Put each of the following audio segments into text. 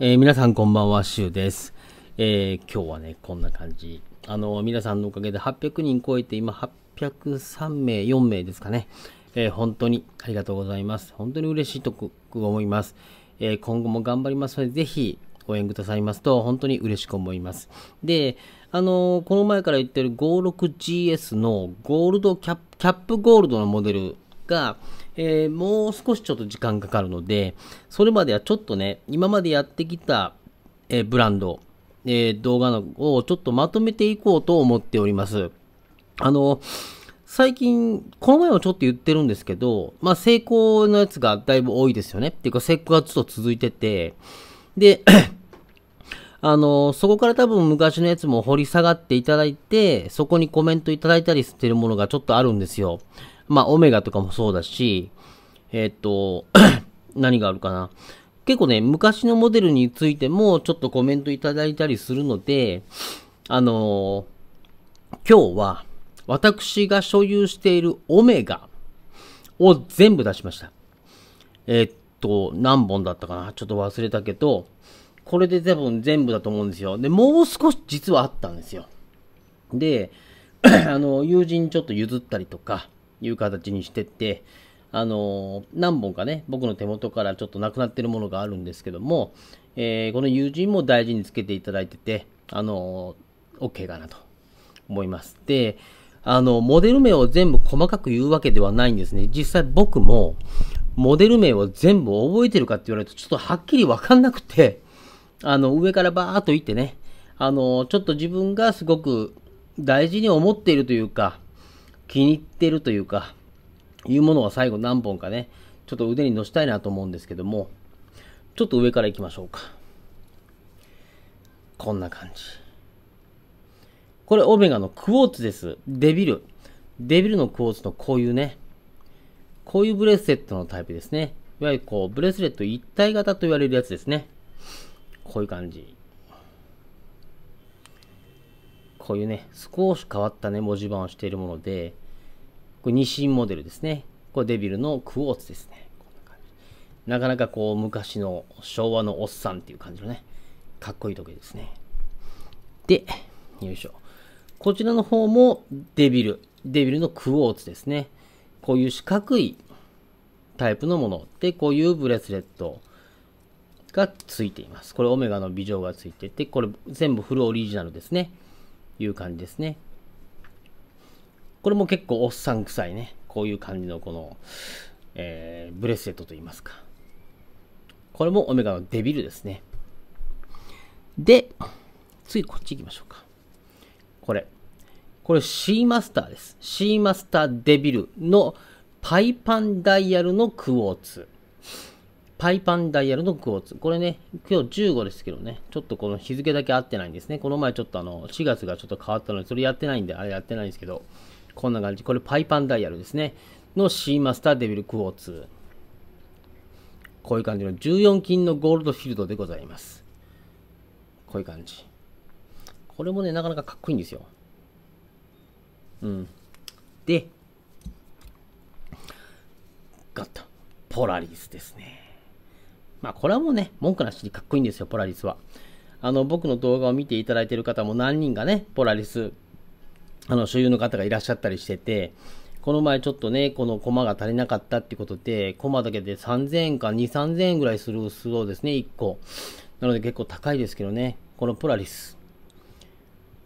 えー、皆さんこんばんは、シュウです。えー、今日はね、こんな感じ。あの、皆さんのおかげで800人超えて、今803名、4名ですかね。えー、本当にありがとうございます。本当に嬉しいと思います。え今後も頑張りますので、ぜひ応援くださいますと、本当に嬉しく思います。で、あのこの前から言ってる 56GS のゴールドキャップ、キャップゴールドのモデルが、えー、もう少しちょっと時間かかるので、それまではちょっとね、今までやってきた、えー、ブランド、えー、動画のをちょっとまとめていこうと思っております。あの、最近、この前もちょっと言ってるんですけど、まあ、成功のやつがだいぶ多いですよね。っていうか、成功がずっと続いてて、で、あの、そこから多分昔のやつも掘り下がっていただいて、そこにコメントいただいたりしてるものがちょっとあるんですよ。まあ、オメガとかもそうだし、えー、っと 何があるかな。結構ね、昔のモデルについてもちょっとコメントいただいたりするので、あのー、今日は私が所有しているオメガを全部出しました。えー、っと、何本だったかなちょっと忘れたけど、これで多分全部だと思うんですよ。で、もう少し実はあったんですよ。で、あの、友人ちょっと譲ったりとか、いう形にしてって、あの何本かね、僕の手元からちょっとなくなってるものがあるんですけども、えー、この友人も大事につけていただいてて、あの OK かなと思います。で、あの、モデル名を全部細かく言うわけではないんですね。実際僕も、モデル名を全部覚えてるかって言われると、ちょっとはっきりわかんなくて、あの、上からバーっと言ってね、あの、ちょっと自分がすごく大事に思っているというか、気に入ってるというか、いうものは最後何本かね、ちょっと腕に乗したいなと思うんですけども、ちょっと上から行きましょうか。こんな感じ。これ、オメガのクォーツです。デビル。デビルのクォーツのこういうね、こういうブレスレットのタイプですね。いわゆるこう、ブレスレット一体型と言われるやつですね。こういう感じ。こういうね、少し変わったね、文字盤をしているもので、これ2モデルですね。これデビルのクォーツですね。なかなかこう昔の昭和のおっさんっていう感じのね、かっこいい時計ですね。で、よいしょ。こちらの方もデビル、デビルのクォーツですね。こういう四角いタイプのもので、こういうブレスレットがついています。これオメガの美女がついてて、これ全部フルオリジナルですね。いう感じですね。これも結構おっさん臭いね。こういう感じのこの、えー、ブレスレットといいますか。これもオメガのデビルですね。で、次こっち行きましょうか。これ。これ C マスターです。C マスターデビルのパイパンダイヤルのクォーツ。パイパンダイヤルのクォーツ。これね、今日15ですけどね、ちょっとこの日付だけ合ってないんですね。この前ちょっとあの、4月がちょっと変わったので、それやってないんで、あれやってないんですけど、こんな感じ。これパイパンダイヤルですね。のシーマスターデビルクォーツ。こういう感じの14金のゴールドフィールドでございます。こういう感じ。これもね、なかなかかっこいいんですよ。うん。で、ガッと、ポラリスですね。まあ、これはもうね、文句なしにかっこいいんですよ、ポラリスは。あの、僕の動画を見ていただいている方も何人がね、ポラリスあの、所有の方がいらっしゃったりしてて、この前ちょっとね、このコマが足りなかったってことで、コマだけで3000円か2、3000円ぐらいするそをですね、1個。なので結構高いですけどね、このポラリス。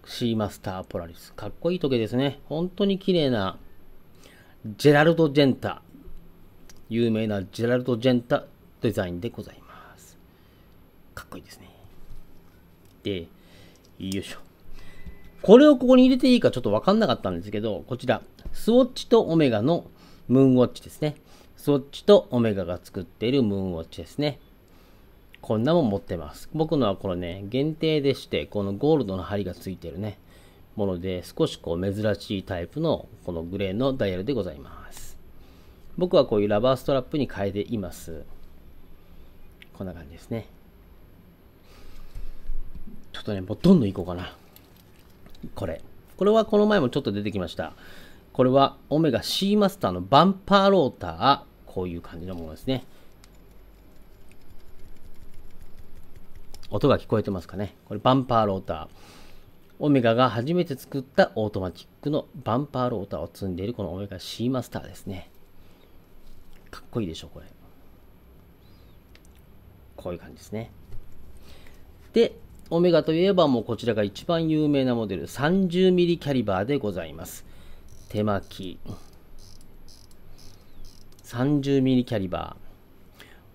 シーマスターポラリス。かっこいい時計ですね。本当に綺麗な、ジェラルド・ジェンタ。有名なジェラルド・ジェンタデザインでございます。かっこいいですね。で、よいしょ。これをここに入れていいかちょっとわかんなかったんですけど、こちら、スウォッチとオメガのムーンウォッチですね。スウォッチとオメガが作っているムーンウォッチですね。こんなもん持ってます。僕のはこのね、限定でして、このゴールドの針がついてるね、もので、少しこう珍しいタイプの、このグレーのダイヤルでございます。僕はこういうラバーストラップに変えています。こんな感じですね。ちょっとね、もうどんどんいこうかな。これ。これはこの前もちょっと出てきました。これはオメガ C マスターのバンパーローター。こういう感じのものですね。音が聞こえてますかね。これバンパーローター。オメガが初めて作ったオートマチックのバンパーローターを積んでいるこのオメガ C マスターですね。かっこいいでしょ、これ。こういう感じですね。で、オメガといえばもうこちらが一番有名なモデル 30mm キャリバーでございます。手巻き。30mm キャリバー。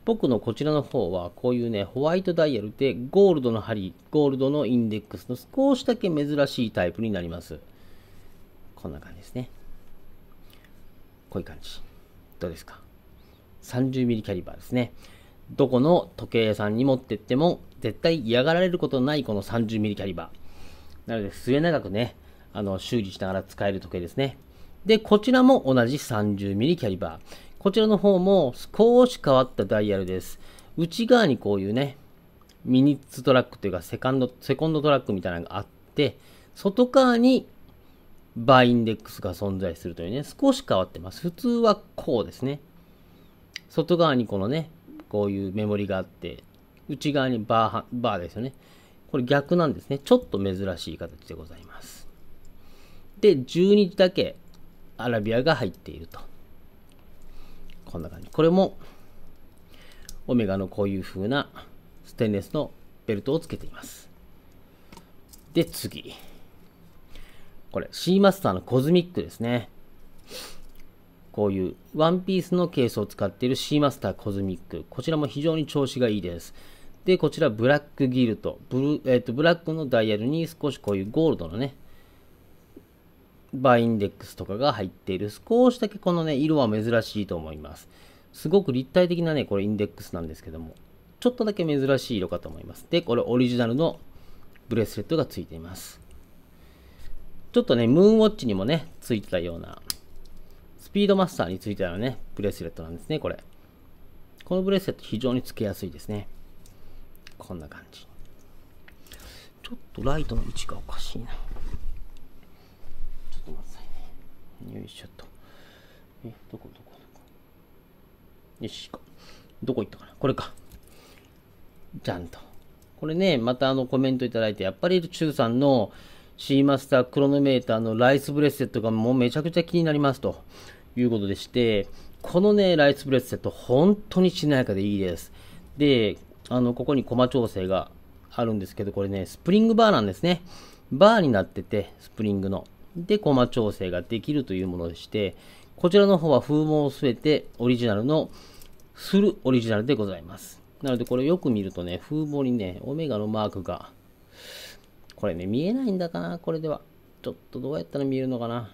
僕のこちらの方はこういうね、ホワイトダイヤルでゴールドの針、ゴールドのインデックスの少しだけ珍しいタイプになります。こんな感じですね。こういう感じ。どうですか ?30mm キャリバーですね。どこの時計屋さんに持ってっても絶対嫌がられることのないこの 30mm キャリバー。なので末永くね、あの修理しながら使える時計ですね。で、こちらも同じ 30mm キャリバー。こちらの方も少し変わったダイヤルです。内側にこういうね、ミニッツトラックというかセカンド、セコンドトラックみたいなのがあって、外側にバインデックスが存在するというね、少し変わってます。普通はこうですね。外側にこのね、こういうメモリがあって、内側にバー、バーですよね。これ逆なんですね。ちょっと珍しい形でございます。で、12日だけアラビアが入っていると。こんな感じ。これも、オメガのこういう風なステンレスのベルトをつけています。で、次。これ、シーマスターのコズミックですね。こういうワンピースのケースを使っているシーマスターコズミック。こちらも非常に調子がいいです。で、こちらブラックギルト。ブル,、えーと、ブラックのダイヤルに少しこういうゴールドのね、バーインデックスとかが入っている。少しだけこのね、色は珍しいと思います。すごく立体的なね、これインデックスなんですけども、ちょっとだけ珍しい色かと思います。で、これオリジナルのブレスレットがついています。ちょっとね、ムーンウォッチにもね、ついてたような、スピードマスターについてたようなね、ブレスレットなんですね、これ。このブレスレット非常につけやすいですね。こんな感じちょっとライトの位置がおかしいなちょっと待っていねよいしょっとえどこどこどこよしどこ行ったかなこれかじゃんとこれねまたあのコメントいただいてやっぱり中さんのシーマスタークロノメーターのライスブレスセットがもうめちゃくちゃ気になりますということでしてこのねライスブレスセット本当にしなやかでいいですであの、ここにコマ調整があるんですけど、これね、スプリングバーなんですね。バーになってて、スプリングの。で、コマ調整ができるというものでして、こちらの方は風紋を据えて、オリジナルの、するオリジナルでございます。なので、これよく見るとね、風貌にね、オメガのマークが、これね、見えないんだかな、これでは。ちょっとどうやったら見えるのかな。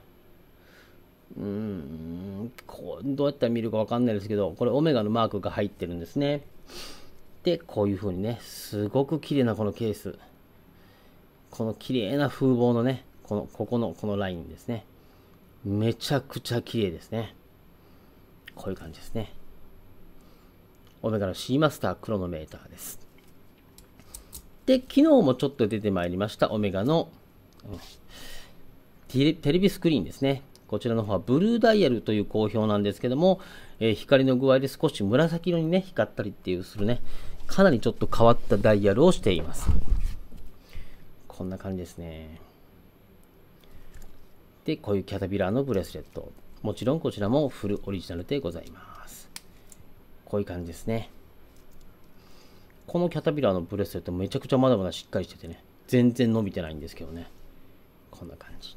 うーん、こう、どうやったら見るかわかんないですけど、これオメガのマークが入ってるんですね。で、こういう風にね、すごく綺麗なこのケース。この綺麗な風貌のね、この、ここの、このラインですね。めちゃくちゃ綺麗ですね。こういう感じですね。オメガの C マスタークロノメーターです。で、昨日もちょっと出てまいりましたオメガの、うん、テレビスクリーンですね。こちらの方はブルーダイヤルという好評なんですけども、えー、光の具合で少し紫色にね、光ったりっていうするね、かなりちょっと変わったダイヤルをしています。こんな感じですね。で、こういうキャタピラーのブレスレット。もちろんこちらもフルオリジナルでございます。こういう感じですね。このキャタピラーのブレスレットめちゃくちゃまだまだしっかりしててね。全然伸びてないんですけどね。こんな感じ。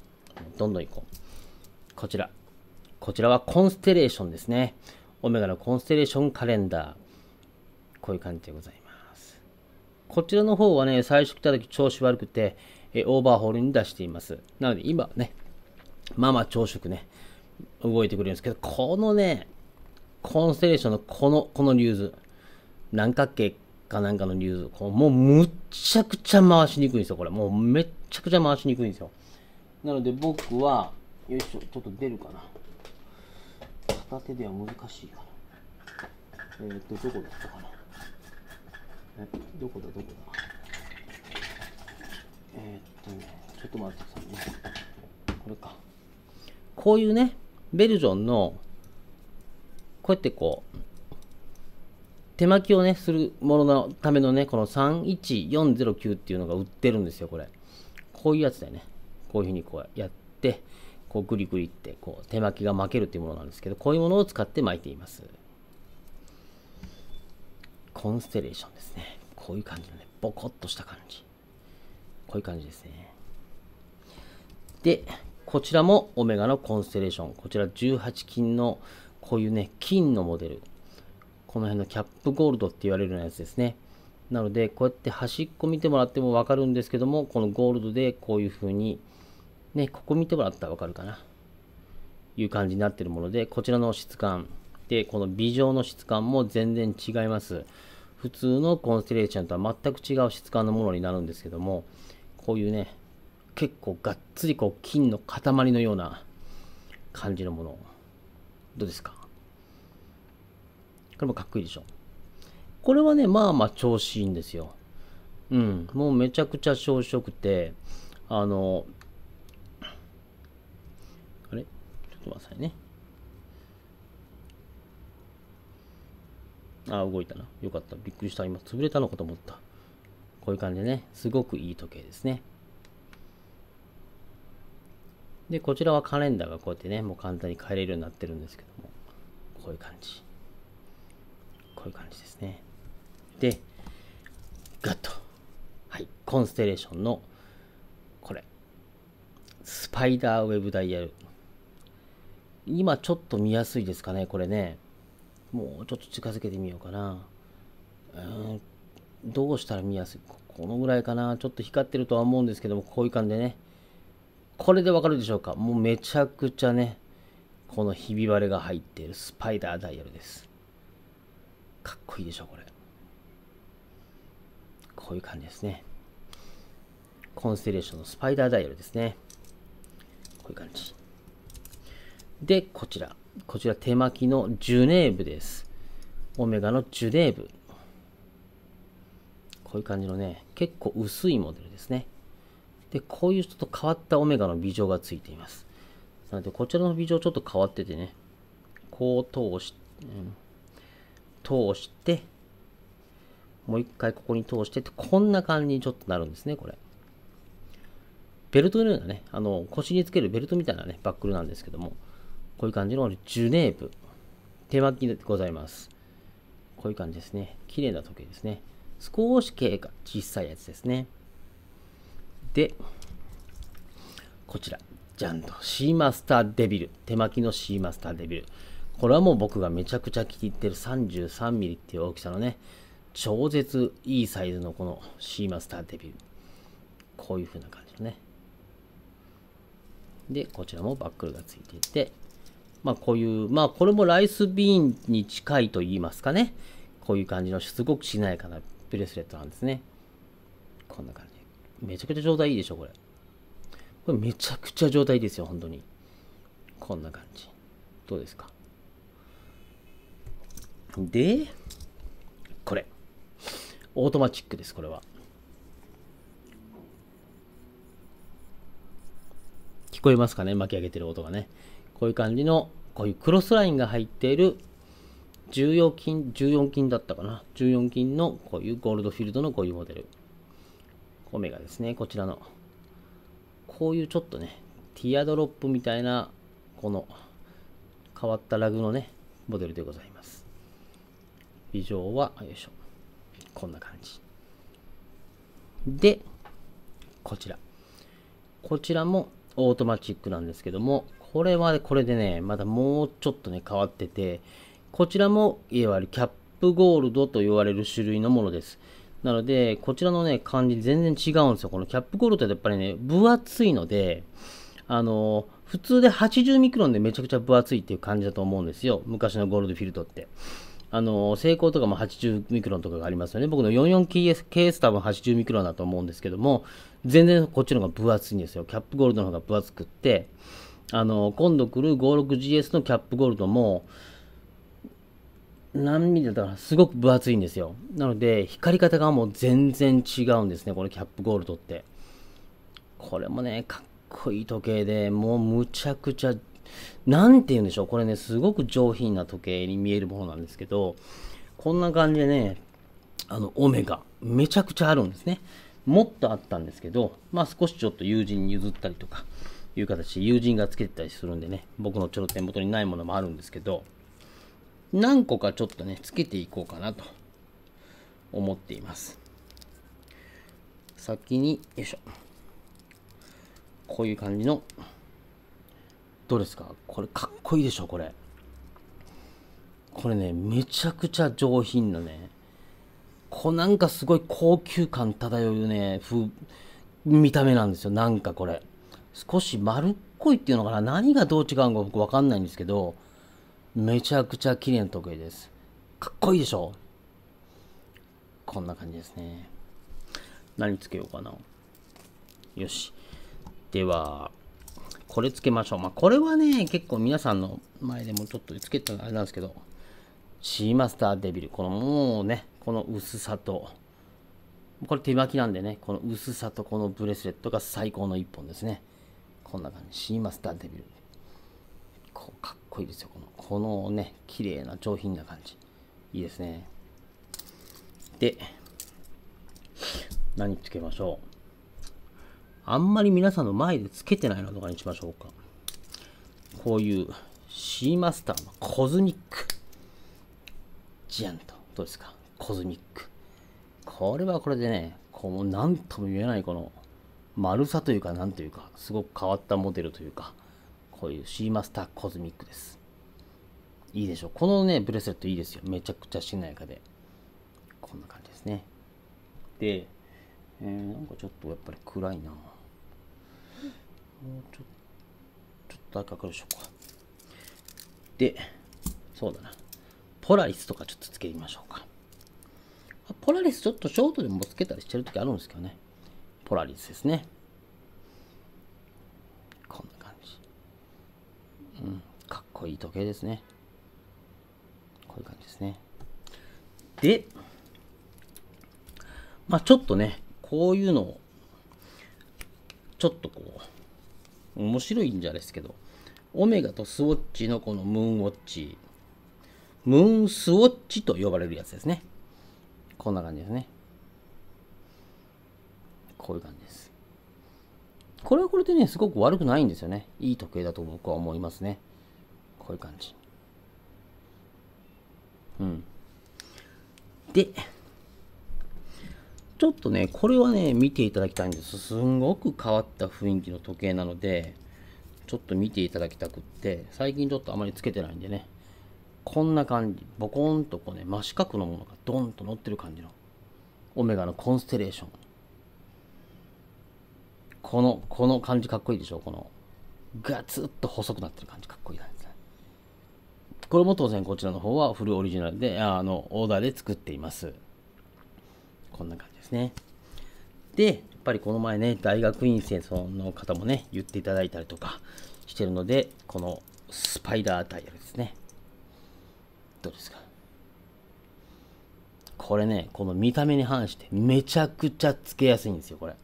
どんどんいこう。こちら。こちらはコンステレーションですね。オメガのコンステレーションカレンダー。こういう感じでございます。こちらの方はね、最初来た時調子悪くて、えオーバーホールに出しています。なので今ね、まあまあ朝食ね、動いてくれるんですけど、このね、コンステレーションのこの、このリューズ、何角形かなんかのリューズ、こうもうむっちゃくちゃ回しにくいんですよ、これ。もうめっちゃくちゃ回しにくいんですよ。なので僕は、よいしょ、ちょっと出るかな。片手では難しいかな。えー、っと、どこだったかな。えどこだどこだえー、っとねちょっと待ってくださいねこれかこういうねベルジョンのこうやってこう手巻きをねするもののためのねこの31409っていうのが売ってるんですよこれこういうやつだよねこういうふうにこうやってこうグリグリってこう手巻きが巻けるっていうものなんですけどこういうものを使って巻いていますコンステレーションですね。こういう感じのね、ボコッとした感じ。こういう感じですね。で、こちらもオメガのコンステレーション。こちら18金の、こういうね、金のモデル。この辺のキャップゴールドって言われるようなやつですね。なので、こうやって端っこ見てもらってもわかるんですけども、このゴールドでこういう風に、ね、ここ見てもらったらわかるかな。いう感じになってるもので、こちらの質感。で、このビジョンの質感も全然違います。普通のコンステレーションとは全く違う質感のものになるんですけども、こういうね、結構がっつりこう金の塊のような感じのもの。どうですかこれもかっこいいでしょ。これはね、まあまあ調子いいんですよ。うん、もうめちゃくちゃ少食よくて、あの、あれちょっと待ってくださいね。あ、動いたな。よかった。びっくりした。今、潰れたのかと思った。こういう感じでね、すごくいい時計ですね。で、こちらはカレンダーがこうやってね、もう簡単に変えれるようになってるんですけども、こういう感じ。こういう感じですね。で、ガッと。はい、コンステレーションの、これ。スパイダーウェブダイヤル。今ちょっと見やすいですかね、これね。もうちょっと近づけてみようかな。うん、どうしたら見やすいこのぐらいかな。ちょっと光ってるとは思うんですけども、こういう感じでね。これでわかるでしょうかもうめちゃくちゃね、このひび割れが入っているスパイダーダイヤルです。かっこいいでしょ、これ。こういう感じですね。コンステレーションのスパイダーダイヤルですね。こういう感じ。で、こちら。こちら手巻きのジュネーブです。オメガのジュネーブ。こういう感じのね、結構薄いモデルですね。で、こういうちょっと変わったオメガの微乗がついています。なので、こちらの微乗ちょっと変わっててね、こう通し、うん、通して、もう一回ここに通してって、こんな感じにちょっとなるんですね、これ。ベルトのようなね、あの、腰につけるベルトみたいなね、バックルなんですけども、こういう感じのジュネーブ。手巻きでございます。こういう感じですね。綺麗な時計ですね。少し経過、小さいやつですね。で、こちら。じゃんと。シーマスターデビル。手巻きのシーマスターデビル。これはもう僕がめちゃくちゃ気に入ってる 33mm っていう大きさのね、超絶いいサイズのこのシーマスターデビル。こういう風な感じのね。で、こちらもバックルがついていて、まあ、こういう、まあ、これもライスビーンに近いと言いますかね。こういう感じの、すごくしなやかなブレスレットなんですね。こんな感じ。めちゃくちゃ状態いいでしょ、これ。これめちゃくちゃ状態いいですよ、本当に。こんな感じ。どうですか。で、これ。オートマチックです、これは。聞こえますかね巻き上げてる音がね。こういう感じの、こういうクロスラインが入っている重要金、14金だったかな。14金のこういうゴールドフィールドのこういうモデル。コメガですね、こちらの。こういうちょっとね、ティアドロップみたいな、この変わったラグのね、モデルでございます。以上は、よいしょ。こんな感じ。で、こちら。こちらもオートマチックなんですけども、これはこれでね、またもうちょっとね、変わってて、こちらも、いわゆるキャップゴールドと言われる種類のものです。なので、こちらのね、感じ全然違うんですよ。このキャップゴールドってやっぱりね、分厚いので、あの、普通で80ミクロンでめちゃくちゃ分厚いっていう感じだと思うんですよ。昔のゴールドフィルトって。あの、成功とかも80ミクロンとかがありますよね。僕の 44KS 多分80ミクロンだと思うんですけども、全然こっちの方が分厚いんですよ。キャップゴールドの方が分厚くって、あの、今度来る 56GS のキャップゴールドも、何ミリだったらすごく分厚いんですよ。なので、光り方がもう全然違うんですね、このキャップゴールドって。これもね、かっこいい時計で、もうむちゃくちゃ、なんて言うんでしょう、これね、すごく上品な時計に見えるものなんですけど、こんな感じでね、あの、オメガ、めちゃくちゃあるんですね。もっとあったんですけど、まあ少しちょっと友人に譲ったりとか、いう形で友人がつけてたりするんでね、僕のちょっと手元にないものもあるんですけど、何個かちょっとね、つけていこうかなと思っています。先に、よいしょ。こういう感じの、どうですかこれかっこいいでしょこれ。これね、めちゃくちゃ上品なね、こうなんかすごい高級感漂うね、見た目なんですよ。なんかこれ。少し丸っこいっていうのかな何がどう違うのか僕わかんないんですけどめちゃくちゃ綺麗な時計ですかっこいいでしょこんな感じですね何つけようかなよしではこれつけましょうまあこれはね結構皆さんの前でもちょっとつけたあれなんですけどシーマスターデビルこのもうねこの薄さとこれ手巻きなんでね、この薄さとこのブレスレットが最高の一本ですね。こんな感じシーマスターデビルこうかっこいいですよこのこのね綺麗な上品な感じいいですねで何つけましょうあんまり皆さんの前でつけてないのとかにしましょうかこういうシーマスターのコズミックジャンとどうですかコズミックこれはこれでねこう何とも言えないこの丸さというか、なんというか、すごく変わったモデルというか、こういうシーマスターコズミックです。いいでしょう。このね、ブレスレットいいですよ。めちゃくちゃしなやかで。こんな感じですね。で、えー、なんかちょっとやっぱり暗いなもうちょちょっと赤くしょうか。で、そうだな。ポラリスとかちょっとつけてみましょうか。ポラリスちょっとショートでもつけたりしてる時あるんですけどね。ポラリスですね。こんな感じ。うん、かっこいい時計ですね。こういう感じですね。で、まあちょっとね、こういうのを、ちょっとこう、面白いんじゃですけど、オメガとスウォッチのこのムーンウォッチ、ムーンスウォッチと呼ばれるやつですね。こんな感じですね。こういう感じです。これはこれでね、すごく悪くないんですよね。いい時計だと僕は思いますね。こういう感じ。うん。で、ちょっとね、これはね、見ていただきたいんです。すんごく変わった雰囲気の時計なので、ちょっと見ていただきたくって、最近ちょっとあまりつけてないんでね、こんな感じ、ボコーンとこうね、真四角のものがドンと乗ってる感じの、オメガのコンステレーション。この、この感じかっこいいでしょこの、ガツッと細くなってる感じかっこいいですね。これも当然こちらの方はフルオリジナルで、あの、オーダーで作っています。こんな感じですね。で、やっぱりこの前ね、大学院生の方もね、言っていただいたりとかしてるので、このスパイダータイヤルですね。どうですかこれね、この見た目に反してめちゃくちゃつけやすいんですよ、これ。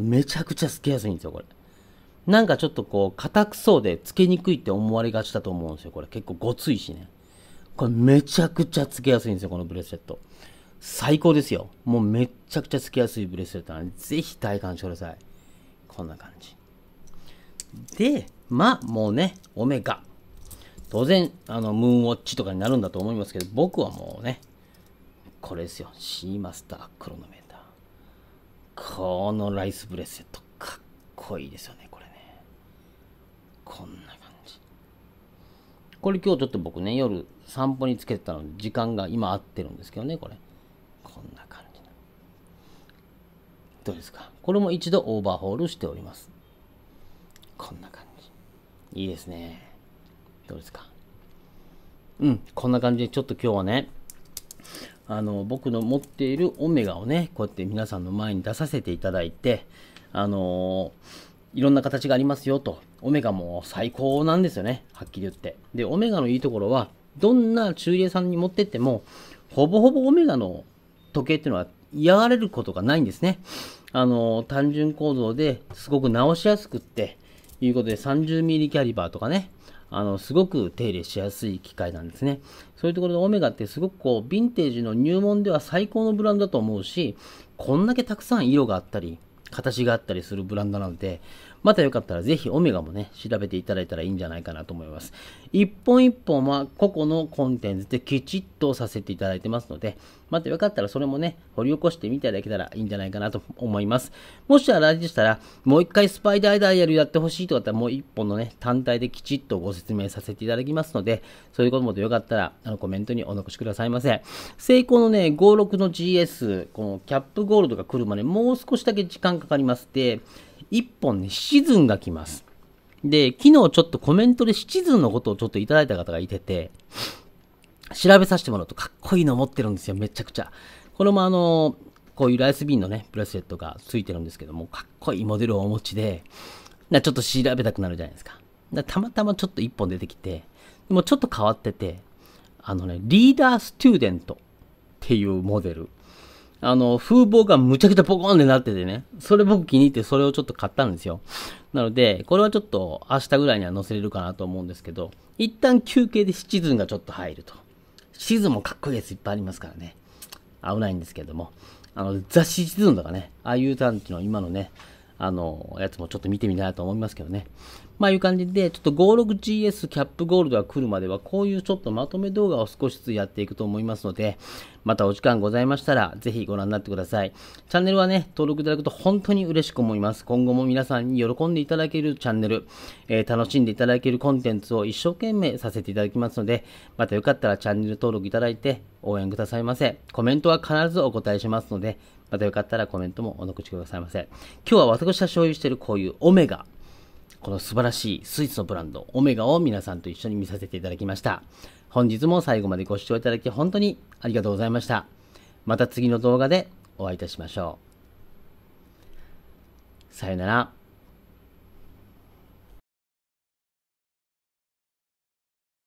めちゃくちゃつけやすいんですよ、これ。なんかちょっとこう、硬くそうでつけにくいって思われがちだと思うんですよ、これ。結構ごついしね。これめちゃくちゃつけやすいんですよ、このブレスレット。最高ですよ。もうめちゃくちゃつけやすいブレスレットなんで、ぜひ体感してください。こんな感じ。で、まあ、もうね、オメガ。当然、あの、ムーンウォッチとかになるんだと思いますけど、僕はもうね、これですよ。シーマスター黒の目。このライスブレスセット、かっこいいですよね、これね。こんな感じ。これ今日ちょっと僕ね、夜散歩につけてたので、時間が今合ってるんですけどね、これ。こんな感じ。どうですかこれも一度オーバーホールしております。こんな感じ。いいですね。どうですかうん、こんな感じでちょっと今日はね、あの僕の持っているオメガをねこうやって皆さんの前に出させていただいてあのいろんな形がありますよとオメガも最高なんですよねはっきり言ってでオメガのいいところはどんな中継さんに持ってってもほぼほぼオメガの時計っていうのは嫌がれることがないんですねあの単純構造ですごく直しやすくっていうことで 30mm キャリバーとかねあの、すごく手入れしやすい機械なんですね。そういうところでオメガってすごくこう、ヴィンテージの入門では最高のブランドだと思うし、こんだけたくさん色があったり、形があったりするブランドなので、またよかったらぜひオメガもね、調べていただいたらいいんじゃないかなと思います。一本一本は個々のコンテンツできちっとさせていただいてますので、またよかったらそれもね、掘り起こしてみていただけたらいいんじゃないかなと思います。もしあれでしたら、もう一回スパイダーダイヤルやってほしいとかったら、もう一本のね、単体できちっとご説明させていただきますので、そういうこともよかったら、あの、コメントにお残しくださいませ。成功のね、56の GS、このキャップゴールドが来るまでもう少しだけ時間かかりますで、1本ね、シズンが来ます。で、昨日ちょっとコメントでシチズンのことをちょっといただいた方がいてて、調べさせてもらうとかっこいいの持ってるんですよ、めちゃくちゃ。これもあの、こういうライスビンのね、ブレスレットが付いてるんですけども、かっこいいモデルをお持ちで、なちょっと調べたくなるじゃないですか。かたまたまちょっと1本出てきて、もうちょっと変わってて、あのね、リーダースチューデントっていうモデル。あの、風貌がむちゃくちゃポコンってなっててね、それ僕気に入ってそれをちょっと買ったんですよ。なので、これはちょっと明日ぐらいには載せれるかなと思うんですけど、一旦休憩でシチズンがちょっと入ると。シチズンもかっこいいやついっぱいありますからね。危ないんですけども。あの、ザ・シチズンとかね、ああいうンチの今のね、あの、やつもちょっと見てみたいなと思いますけどね。まあいう感じで、ちょっと 56GS キャップゴールドが来るまでは、こういうちょっとまとめ動画を少しずつやっていくと思いますので、またお時間ございましたら、ぜひご覧になってください。チャンネルはね、登録いただくと本当に嬉しく思います。今後も皆さんに喜んでいただけるチャンネル、えー、楽しんでいただけるコンテンツを一生懸命させていただきますので、またよかったらチャンネル登録いただいて応援くださいませ。コメントは必ずお答えしますので、またよかったらコメントもお残しくださいませ。今日は私が所有しているこういうオメガこの素晴らしいスイーツのブランド、オメガを皆さんと一緒に見させていただきました。本日も最後までご視聴いただき本当にありがとうございました。また次の動画でお会いいたしましょう。さよなら。